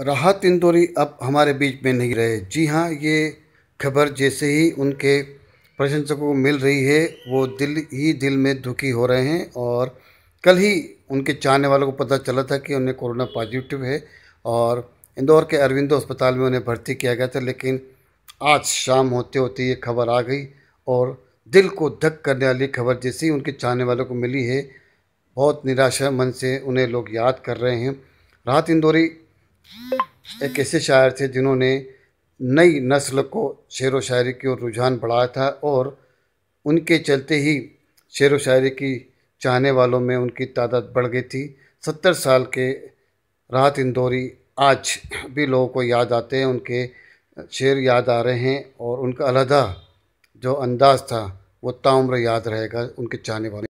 राहत इंदौरी अब हमारे बीच में नहीं रहे जी हाँ ये खबर जैसे ही उनके प्रशंसकों को मिल रही है वो दिल ही दिल में दुखी हो रहे हैं और कल ही उनके चाहने वालों को पता चला था कि उन्हें कोरोना पॉजिटिव है और इंदौर के अरविंदो अस्पताल में उन्हें भर्ती किया गया था लेकिन आज शाम होते होते ये खबर आ गई और दिल को धक करने वाली खबर जैसे ही उनके चाहने वालों को मिली है बहुत निराशा मन से उन्हें लोग याद कर रहे हैं राहत इंदौरी एक ऐसे शायर थे जिन्होंने नई नस्ल को शेर व शायरी की ओर रुझान बढ़ाया था और उनके चलते ही शेर व शायरी की चाहने वालों में उनकी तादाद बढ़ गई थी सत्तर साल के राहत इंदौरी आज भी लोगों को याद आते हैं उनके शेर याद आ रहे हैं और उनका अलहदा जो अंदाज़ था वो ताम्र याद रहेगा उनके चाहने वाले